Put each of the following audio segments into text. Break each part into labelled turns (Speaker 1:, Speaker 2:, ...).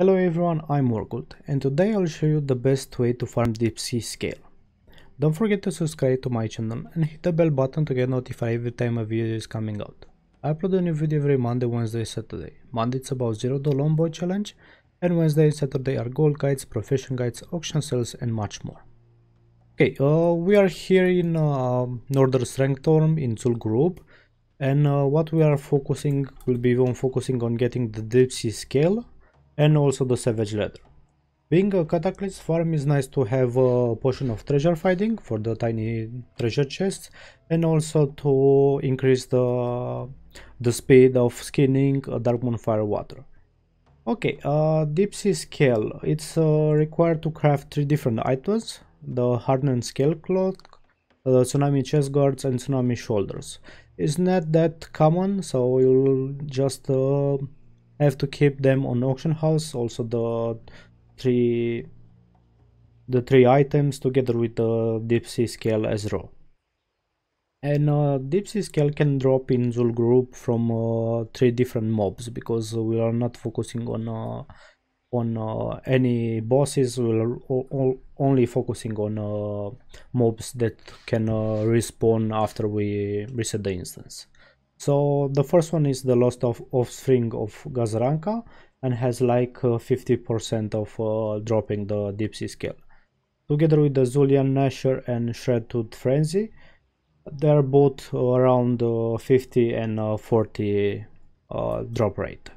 Speaker 1: Hello everyone, I'm Orkut and today I'll show you the best way to farm deep sea scale. Don't forget to subscribe to my channel and hit the bell button to get notified every time a video is coming out. I upload a new video every Monday, Wednesday, Saturday. Monday it's about zero dollar boy challenge and Wednesday and Saturday are gold guides, profession guides, auction sales and much more. Okay, uh, we are here in uh, um, Northern Strengthorn in Zul group and uh, what we are focusing will be on focusing on getting the deep sea scale and also the savage leather. Being a cataclysm farm is nice to have a portion of treasure fighting for the tiny treasure chests and also to increase the, the speed of skinning a dark moon water. Okay, uh, deep sea scale. It's uh, required to craft three different items. The hardened scale cloth, the tsunami chest guards and tsunami shoulders. It's not that common, so you'll just uh, I have to keep them on auction house also the three the three items together with the deep sea scale as raw and uh, deep sea scale can drop in Zul group from uh, three different mobs because we are not focusing on uh, on uh, any bosses we are only focusing on uh, mobs that can uh, respawn after we reset the instance so the first one is the loss of offspring of Gazaranka and has like 50% uh, of uh, dropping the deep sea scale. Together with the Zulian Nasher and Shred Tooth Frenzy, they are both around uh, 50 and uh, 40 uh, drop rate.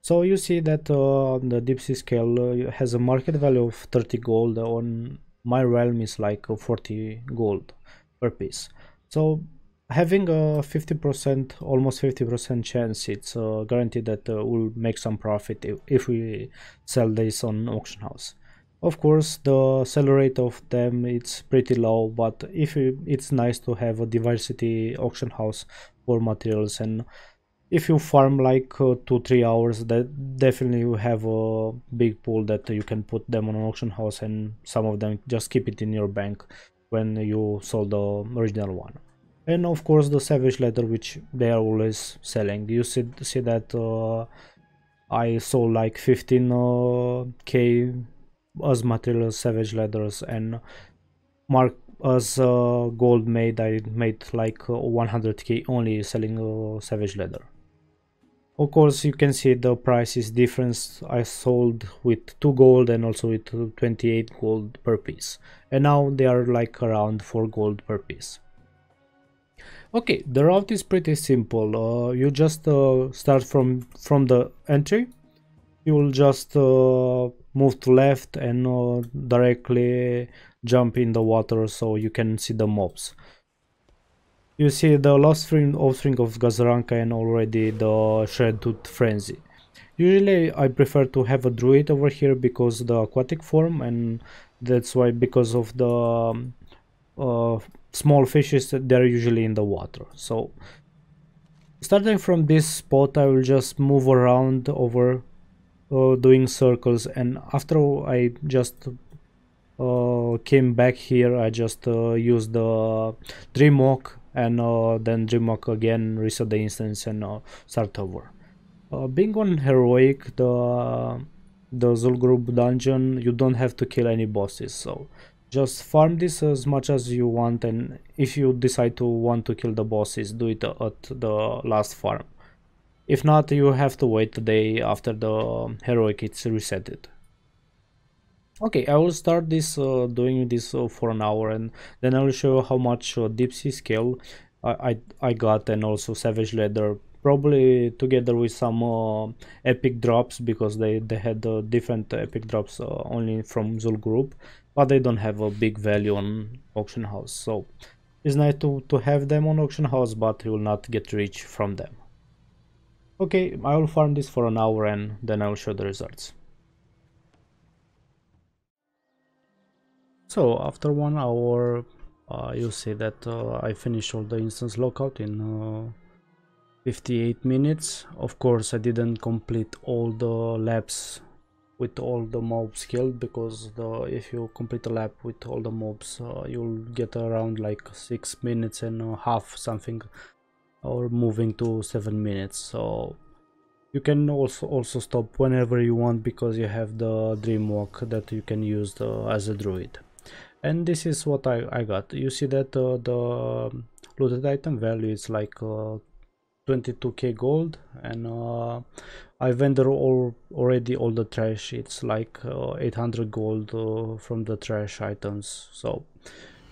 Speaker 1: So you see that uh, the deep sea scale has a market value of 30 gold on my realm is like 40 gold per piece. So having a 50% almost 50% chance it's uh, guaranteed that uh, we'll make some profit if, if, we sell this on auction house of course the sell rate of them it's pretty low but if it's nice to have a diversity auction house for materials and if you farm like uh, two three hours that definitely you have a big pool that you can put them on an auction house and some of them just keep it in your bank when you sold the original one and of course the savage leather which they are always selling you see see that uh, i sold like 15k uh, as material savage leathers and mark as uh, gold made i made like 100k uh, only selling uh, savage leather of course you can see the prices difference i sold with 2 gold and also with 28 gold per piece and now they are like around 4 gold per piece Okay, the route is pretty simple. Uh, you just uh, start from, from the entry. You will just uh, move to left and uh, directly jump in the water so you can see the mobs. You see the last string offspring of Gazaranka and already the Shred Tooth Frenzy. Usually I prefer to have a druid over here because the aquatic form and that's why because of the um, uh, small fishes they're usually in the water so starting from this spot I will just move around over uh, doing circles and after I just uh, came back here I just uh, used the dreamwalk and uh, then dreamwalk again reset the instance and uh, start over uh, being on heroic the the Zul group dungeon you don't have to kill any bosses so just farm this as much as you want and if you decide to want to kill the bosses do it at the last farm if not you have to wait a day after the heroic it's resetted okay i will start this uh, doing this uh, for an hour and then i will show how much uh, deep sea scale I, I, I got and also savage leather probably together with some uh, epic drops because they they had uh, different epic drops uh, only from zul group but they don't have a big value on auction house so it's nice to, to have them on auction house but you will not get rich from them okay i will farm this for an hour and then i will show the results so after one hour uh, you see that uh, i finished all the instance lockout in uh, 58 minutes of course i didn't complete all the laps with all the mobs killed because the if you complete a lap with all the mobs uh, you'll get around like six minutes and a half something or moving to seven minutes so you can also also stop whenever you want because you have the dream walk that you can use the, uh, as a druid and this is what I, I got you see that uh, the looted item value is like uh, 22k gold and uh, I vendor all already all the trash it's like uh, 800 gold uh, from the trash items so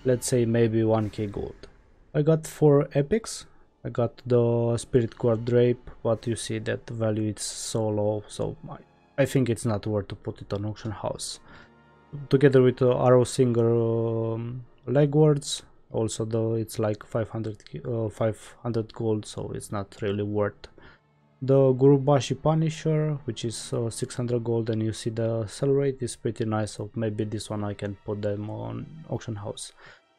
Speaker 1: let's say maybe 1k gold I got four epics I got the spirit core drape but you see that value is so low so I, I think it's not worth to put it on auction house together with the arrow singer um, legwards also though it's like 500 uh, 500 gold so it's not really worth the Gurubashi Punisher which is uh, 600 gold and you see the sell rate is pretty nice so maybe this one I can put them on auction house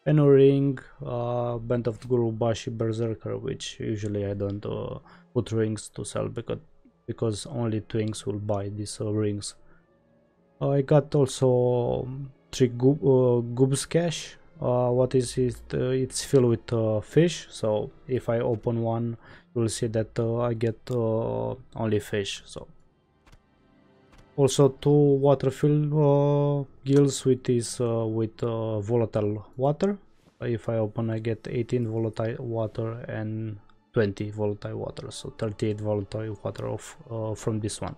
Speaker 1: and ring uh, band of Gurubashi Berserker which usually I don't uh, put rings to sell because because only twinks will buy these uh, rings I got also three goob, uh, goobs cash uh, what is it uh, it's filled with uh, fish so if I open one you'll see that uh, I get uh, only fish so also two water fill uh, gills with is with volatile water if I open I get 18 volatile water and 20 volatile water so 38 volatile water of from this one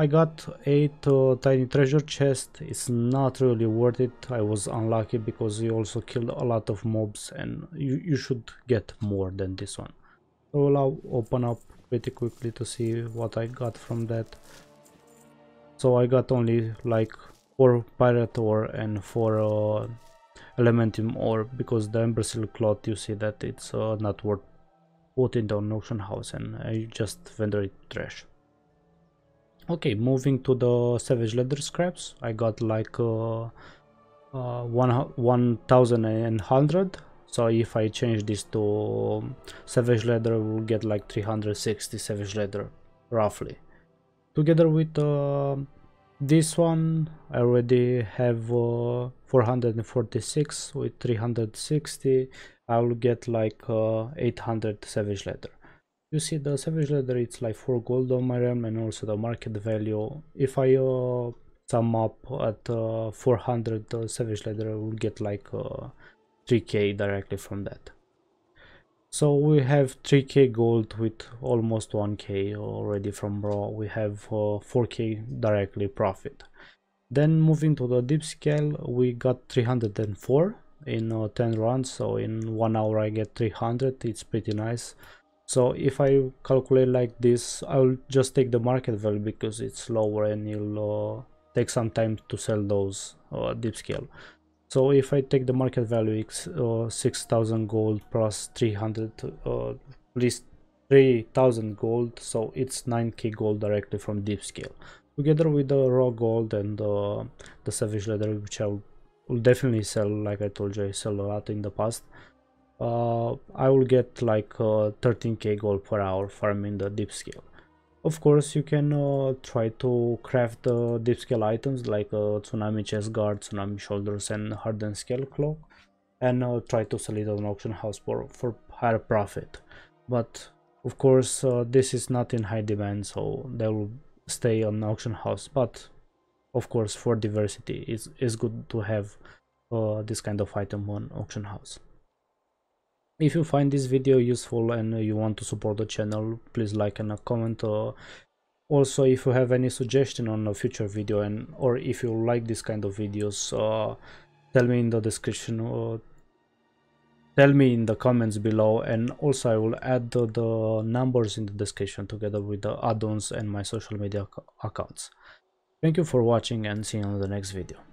Speaker 1: I got 8 uh, tiny treasure chest, it's not really worth it, I was unlucky because he also killed a lot of mobs and you, you should get more than this one. So I'll open up pretty quickly to see what I got from that. So I got only like 4 pirate ore and 4 uh, elementium ore because the imbecile cloth you see that it's uh, not worth putting down auction house and I uh, just vendor it trash. Okay, moving to the savage leather scraps, I got like uh, uh, 1100. So if I change this to savage leather, we'll get like 360 savage leather, roughly. Together with uh, this one, I already have uh, 446 with 360. I will get like uh, 800 savage leather you see the savage leather it's like 4 gold on my realm and also the market value if i uh, sum up at uh, 400 uh, savage leather i will get like 3k uh, directly from that so we have 3k gold with almost 1k already from raw we have 4k uh, directly profit then moving to the deep scale we got 304 in uh, 10 runs. so in one hour i get 300 it's pretty nice so if I calculate like this, I'll just take the market value because it's lower and it'll uh, take some time to sell those uh, deep scale. So if I take the market value, it's uh, 6,000 gold plus 300, uh, least 3,000 gold, so it's 9k gold directly from deep scale. Together with the raw gold and uh, the savage leather, which I will definitely sell, like I told you, I sell a lot in the past uh, I will get like 13k uh, gold per hour farming the deep scale. Of course, you can uh, try to craft the deep scale items like uh, Tsunami Chest Guard, Tsunami Shoulders and Hardened Scale Cloak and try to sell it on auction house for, for higher profit. But of course, this is not in high demand, so they will stay on auction house. But of course, for diversity, it's, it's good to have uh, this kind of item on auction house if you find this video useful and you want to support the channel please like and comment uh, also if you have any suggestion on a future video and or if you like this kind of videos uh, tell me in the description or uh, tell me in the comments below and also i will add the, the numbers in the description together with the add-ons and my social media accounts thank you for watching and see you on the next video